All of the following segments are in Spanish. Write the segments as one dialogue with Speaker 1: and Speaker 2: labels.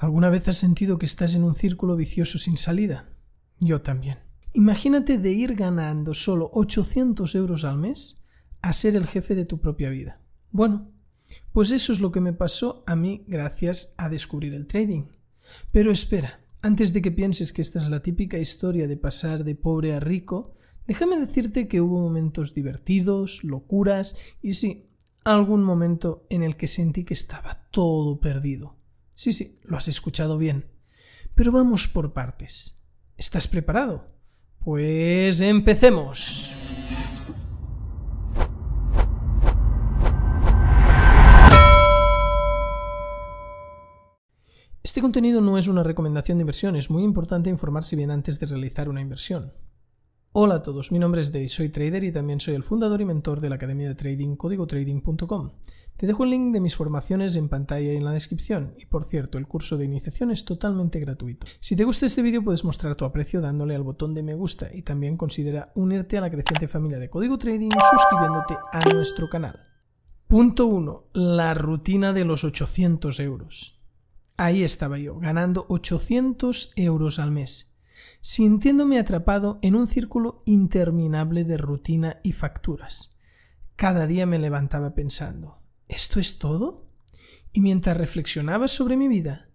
Speaker 1: ¿Alguna vez has sentido que estás en un círculo vicioso sin salida? Yo también. Imagínate de ir ganando solo 800 euros al mes a ser el jefe de tu propia vida. Bueno, pues eso es lo que me pasó a mí gracias a descubrir el trading. Pero espera, antes de que pienses que esta es la típica historia de pasar de pobre a rico, déjame decirte que hubo momentos divertidos, locuras y sí, algún momento en el que sentí que estaba todo perdido. Sí, sí, lo has escuchado bien. Pero vamos por partes. ¿Estás preparado? Pues empecemos. Este contenido no es una recomendación de inversión, es muy importante informarse bien antes de realizar una inversión. Hola a todos, mi nombre es Dave, soy trader y también soy el fundador y mentor de la Academia de Trading códigotrading.com. Te dejo el link de mis formaciones en pantalla y en la descripción. Y por cierto, el curso de iniciación es totalmente gratuito. Si te gusta este vídeo puedes mostrar tu aprecio dándole al botón de me gusta y también considera unirte a la creciente familia de Código Trading suscribiéndote a nuestro canal. Punto 1. La rutina de los 800 euros. Ahí estaba yo, ganando 800 euros al mes sintiéndome atrapado en un círculo interminable de rutina y facturas. Cada día me levantaba pensando, ¿esto es todo? Y mientras reflexionaba sobre mi vida,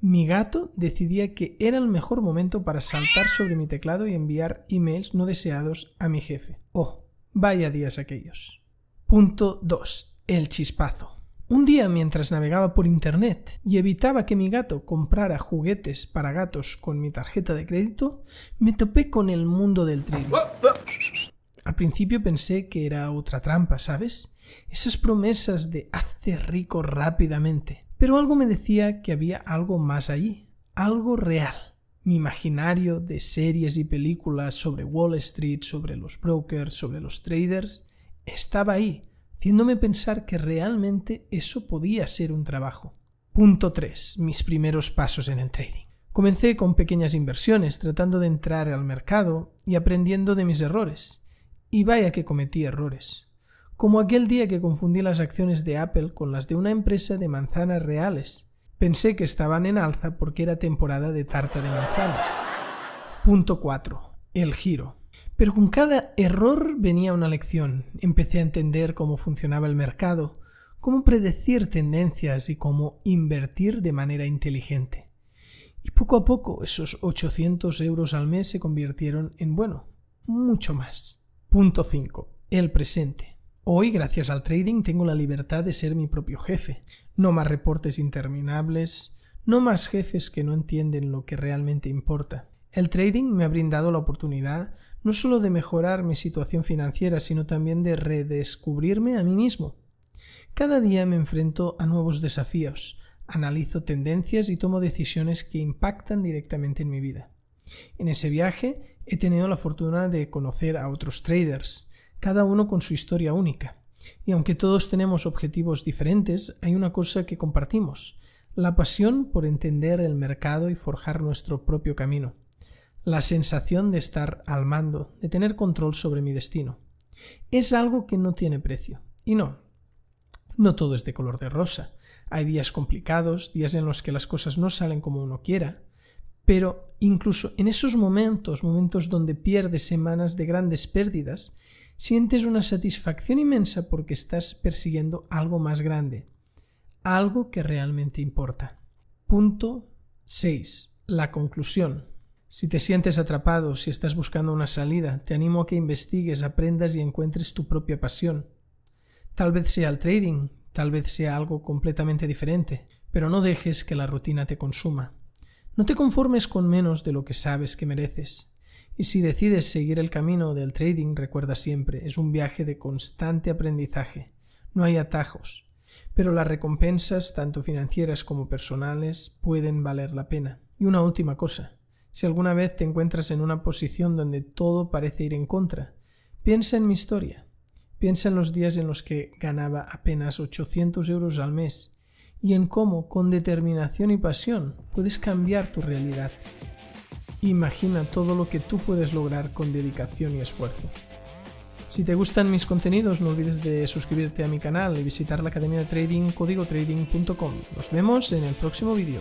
Speaker 1: mi gato decidía que era el mejor momento para saltar sobre mi teclado y enviar emails no deseados a mi jefe. Oh, vaya días aquellos. Punto 2. El chispazo. Un día mientras navegaba por internet y evitaba que mi gato comprara juguetes para gatos con mi tarjeta de crédito, me topé con el mundo del trading. Al principio pensé que era otra trampa, ¿sabes? Esas promesas de hacer rico rápidamente. Pero algo me decía que había algo más ahí. algo real. Mi imaginario de series y películas sobre Wall Street, sobre los brokers, sobre los traders, estaba ahí, haciéndome pensar que realmente eso podía ser un trabajo. Punto 3. Mis primeros pasos en el trading. Comencé con pequeñas inversiones, tratando de entrar al mercado y aprendiendo de mis errores. Y vaya que cometí errores. Como aquel día que confundí las acciones de Apple con las de una empresa de manzanas reales. Pensé que estaban en alza porque era temporada de tarta de manzanas. Punto 4. El giro. Pero con cada error venía una lección. Empecé a entender cómo funcionaba el mercado, cómo predecir tendencias y cómo invertir de manera inteligente. Y poco a poco esos 800 euros al mes se convirtieron en, bueno, mucho más. Punto 5. El presente. Hoy, gracias al trading, tengo la libertad de ser mi propio jefe. No más reportes interminables, no más jefes que no entienden lo que realmente importa. El trading me ha brindado la oportunidad no solo de mejorar mi situación financiera, sino también de redescubrirme a mí mismo. Cada día me enfrento a nuevos desafíos, analizo tendencias y tomo decisiones que impactan directamente en mi vida. En ese viaje he tenido la fortuna de conocer a otros traders, cada uno con su historia única. Y aunque todos tenemos objetivos diferentes, hay una cosa que compartimos, la pasión por entender el mercado y forjar nuestro propio camino la sensación de estar al mando, de tener control sobre mi destino. Es algo que no tiene precio. Y no, no todo es de color de rosa. Hay días complicados, días en los que las cosas no salen como uno quiera, pero incluso en esos momentos, momentos donde pierdes semanas de grandes pérdidas, sientes una satisfacción inmensa porque estás persiguiendo algo más grande, algo que realmente importa. Punto 6. La conclusión. Si te sientes atrapado, si estás buscando una salida, te animo a que investigues, aprendas y encuentres tu propia pasión. Tal vez sea el trading, tal vez sea algo completamente diferente, pero no dejes que la rutina te consuma. No te conformes con menos de lo que sabes que mereces. Y si decides seguir el camino del trading, recuerda siempre, es un viaje de constante aprendizaje. No hay atajos, pero las recompensas, tanto financieras como personales, pueden valer la pena. Y una última cosa, si alguna vez te encuentras en una posición donde todo parece ir en contra, piensa en mi historia. Piensa en los días en los que ganaba apenas 800 euros al mes y en cómo, con determinación y pasión, puedes cambiar tu realidad. Imagina todo lo que tú puedes lograr con dedicación y esfuerzo. Si te gustan mis contenidos, no olvides de suscribirte a mi canal y visitar la academia de trading códigotrading.com. Nos vemos en el próximo vídeo.